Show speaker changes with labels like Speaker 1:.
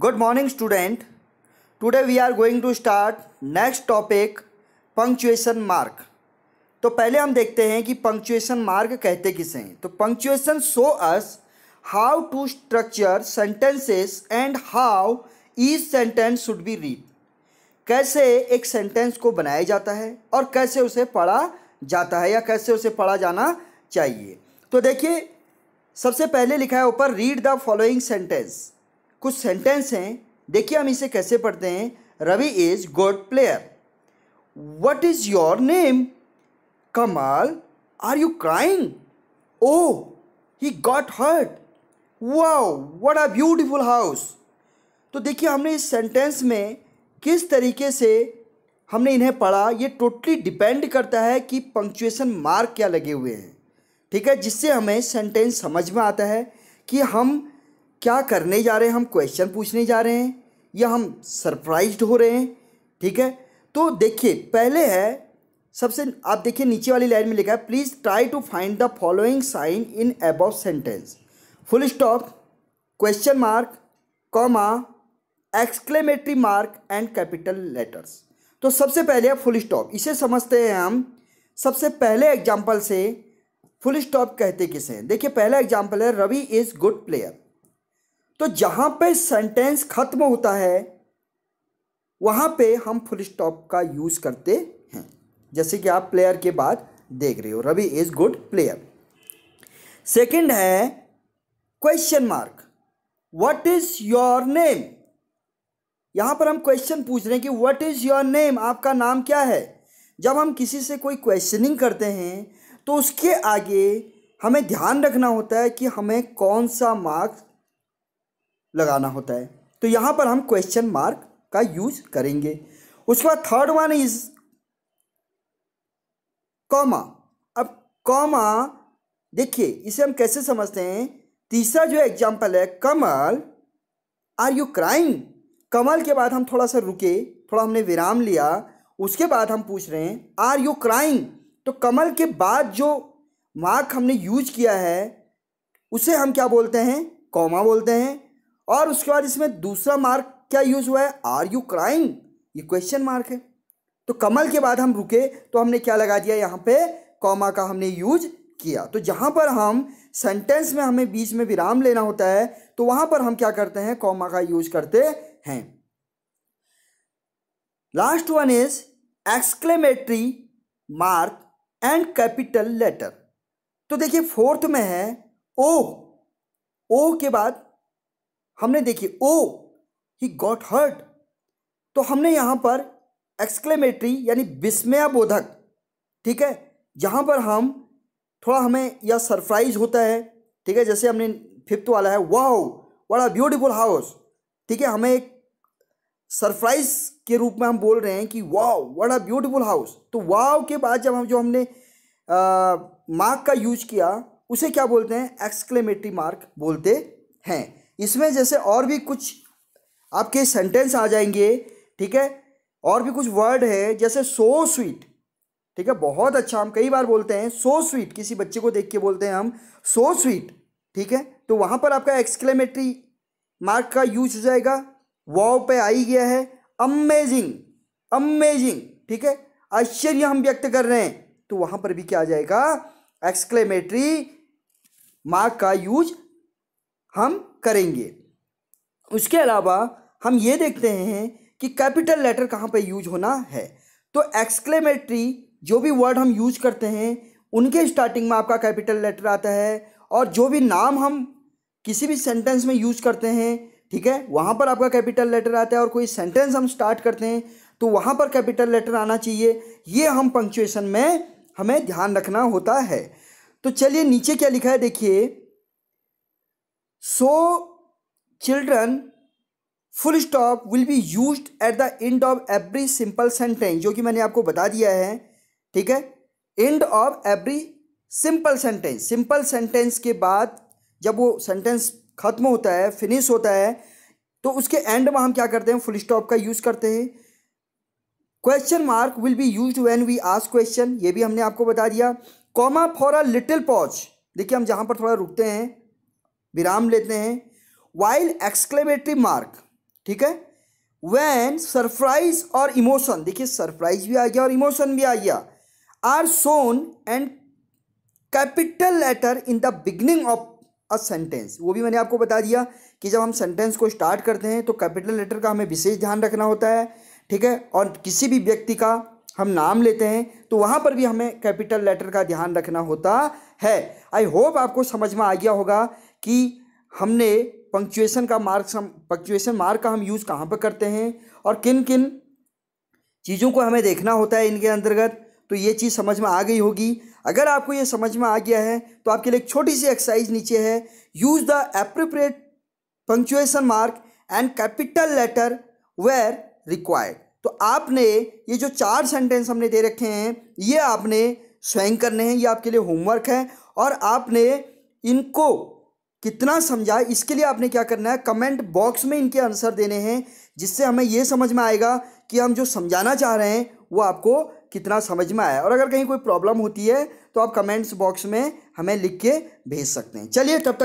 Speaker 1: good morning student today we are going to start next topic punctuation mark तो पहले हम देखते हैं कि पंक्चुएशन मार्क कहते किसे हैं तो punctuation show us how to structure sentences and how each sentence should be read कैसे एक सेंटेंस को बनाया जाता है और कैसे उसे पढ़ा जाता है या कैसे उसे पढ़ा जाना चाहिए तो देखिए सबसे पहले लिखा है ऊपर रीड द फॉलोइंग सेंटेंस कुछ सेंटेंस हैं देखिए हम इसे कैसे पढ़ते हैं Ravi is good player what is your name Kamal are you crying oh he got hurt wow what a beautiful house तो देखिए हमने इस सेंटेंस में किस तरीके से हमने इन्हें पढ़ा ये टोटली डिपेंड करता है कि पंक्चुएशन मार्क क्या लगे हुए हैं ठीक है जिससे हमें सेंटेंस समझ में आता है कि हम क्या करने जा रहे हैं हम क्वेश्चन पूछने जा रहे हैं या हम सरप्राइज्ड हो रहे हैं ठीक है तो देखिए पहले है सबसे आप देखिए नीचे वाली लाइन में लिखा है please try to find the following sign in above sentence full stop question mark comma exclamatory mark and capital letters तो सबसे पहले है फुल स्टॉप इसे समझते हैं हम सबसे पहले एग्जाम्पल से फुल स्टॉप कहते किसे हैं देखिए पहला एग्जाम्पल है रवि इज़ गुड प्लेयर तो जहाँ पे सेंटेंस ख़त्म होता है वहाँ पे हम फुल स्टॉप का यूज़ करते हैं जैसे कि आप प्लेयर के बाद देख रहे हो Ravi is good player second है question mark what is your name यहाँ पर हम क्वेश्चन पूछ रहे हैं कि व्हाट इज़ योर नेम आपका नाम क्या है जब हम किसी से कोई क्वेश्चनिंग करते हैं तो उसके आगे हमें ध्यान रखना होता है कि हमें कौन सा मार्क्स लगाना होता है तो यहाँ पर हम क्वेश्चन मार्क का यूज करेंगे उसके बाद थर्ड वन इज कॉमा अब कॉमा देखिए इसे हम कैसे समझते हैं तीसरा जो एग्जाम्पल है Kamal are you crying Kamal के बाद हम थोड़ा सा रुके थोड़ा हमने विराम लिया उसके बाद हम पूछ रहे हैं आर यू क्राइंग तो कमल के बाद जो मार्क हमने यूज किया है उसे हम क्या बोलते हैं कॉमा बोलते हैं और उसके बाद इसमें दूसरा मार्क क्या यूज हुआ है आर यू क्राइंग ये क्वेश्चन मार्क है तो कमल के बाद हम रुके तो हमने क्या लगा दिया यहाँ पे कॉमा का हमने यूज किया तो जहाँ पर हम सेंटेंस में हमें बीच में विराम लेना होता है तो वहाँ पर हम क्या करते हैं कॉमा का यूज करते हैं last one is exclamatory mark and capital letter तो देखिए फोर्थ में है ओ ओ के बाद हमने देखी ओ ही गॉट हर्ट तो हमने यहाँ पर एक्सक्लेमेटरी यानी विस्मयाबोधक ठीक है जहां पर हम थोड़ा हमें यह सरप्राइज होता है ठीक है जैसे हमने फिफ्थ वाला है वाह वट अ ब्यूटीफुल हाउस ठीक है हमें एक सरप्राइज के रूप में हम बोल रहे हैं कि वाह वट अ ब्यूटीफुल हाउस तो वाव के बाद जब हम जो हमने मार्क का यूज किया उसे क्या बोलते हैं एक्सक्लेमेटरी मार्क बोलते हैं इसमें जैसे और भी कुछ आपके सेंटेंस आ जाएंगे ठीक है और भी कुछ वर्ड है जैसे सो स्वीट ठीक है बहुत अच्छा हम कई बार बोलते हैं सो स्वीट किसी बच्चे को देख के बोलते हैं हम सो स्वीट ठीक है तो वहाँ पर आपका एक्सक्लेमेटरी मार्क का यूज हो जाएगा वाव पे आई गया है अमेजिंग अमेजिंग ठीक है आश्चर्य हम व्यक्त कर रहे हैं तो वहाँ पर भी क्या आ जाएगा एक्सक्लेमेटरी मार्क का यूज हम करेंगे उसके अलावा हम ये देखते हैं कि कैपिटल लेटर कहाँ पे यूज होना है तो एक्सक्लेमेटरी जो भी वर्ड हम यूज करते हैं उनके स्टार्टिंग में आपका कैपिटल लेटर आता है और जो भी नाम हम किसी भी सेंटेंस में यूज करते हैं ठीक है वहाँ पर आपका कैपिटल लेटर आता है और कोई सेंटेंस हम स्टार्ट करते हैं तो वहाँ पर कैपिटल लेटर आना चाहिए ये हम पंक्चुएशन में हमें ध्यान रखना होता है तो चलिए नीचे क्या लिखा है देखिए so children full stop will be use at the end of every simple sentence जो कि मैंने आपको बता दिया है ठीक है end of every simple sentence simple sentence के बाद जब वो सेंटेंस खत्म होता है फिनिश होता है तो उसके एंड में हम क्या करते हैं फुल स्टॉप का यूज़ करते हैं question mark will be use when we ask question ये भी हमने आपको बता दिया comma for a little pause देखिए हम जहाँ पर थोड़ा रुकते हैं विराम लेते हैं वाइल एक्सक्लेमेटरी मार्क ठीक है वैन सरप्राइज और इमोशन देखिए सरप्राइज भी आ गया और इमोशन भी आ गया आर सोन and capital letter in the beginning of a sentence वो भी मैंने आपको बता दिया कि जब हम सेंटेंस को स्टार्ट करते हैं तो कैपिटल लेटर का हमें विशेष ध्यान रखना होता है ठीक है और किसी भी व्यक्ति का हम नाम लेते हैं तो वहाँ पर भी हमें कैपिटल लेटर का ध्यान रखना होता है आई होप आपको समझ में आ गया होगा कि हमने पंक्चुएशन का मार्क पंक्चुएशन मार्क का हम यूज़ कहाँ पर करते हैं और किन किन चीज़ों को हमें देखना होता है इनके अंतर्गत तो ये चीज़ समझ में आ गई होगी अगर आपको ये समझ में आ गया है तो आपके लिए एक छोटी सी एक्सरसाइज नीचे है use the appropriate punctuation mark and capital letter where required तो आपने ये जो चार सेंटेंस हमने दे रखे हैं ये आपने स्वयं करने हैं ये आपके लिए होमवर्क है और आपने इनको कितना समझा इसके लिए आपने क्या करना है कमेंट बॉक्स में इनके आंसर देने हैं जिससे हमें ये समझ में आएगा कि हम जो समझाना चाह रहे हैं वो आपको कितना समझ में आया और अगर कहीं कोई प्रॉब्लम होती है तो आप कमेंट्स बॉक्स में हमें लिख के भेज सकते हैं चलिए तब तक